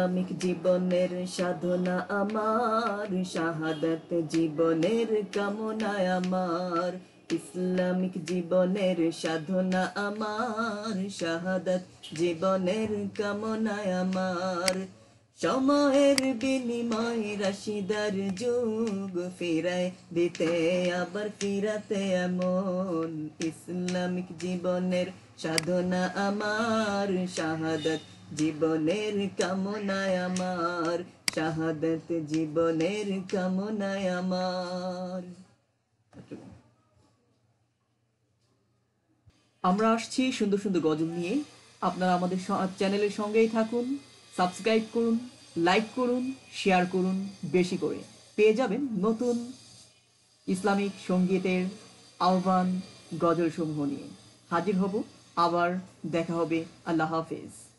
Islamic জীবনের সাধনা আমার শাহাদাত জীবনের কামনা আমার ইসলামিক জীবনের সাধনা আমার শাহাদাত জীবনের কামনা আমার সময়ের বিনিময় রাশিদার যুগ ফিরাই দিতে আবার ফিরাতে এমন ইসলামিক জীবনের সাধনা আমার শাহাদত জীবনের কামনায় আমার শাহাদত জীবনের কামনায় আমার আমরা আসছি সুন্দর সুন্দর গজল নিয়ে আপনারা আমাদের চ্যানেলের সঙ্গেই থাকুন সাবস্ক্রাইব করুন লাইক করুন শেয়ার করুন বেশি করে পেয়ে যাবেন নতুন ইসলামিক সঙ্গীতের আহ্বান গজলসমূহ নিয়ে হাজির হব আবার দেখা হবে আল্লাহ হাফেজ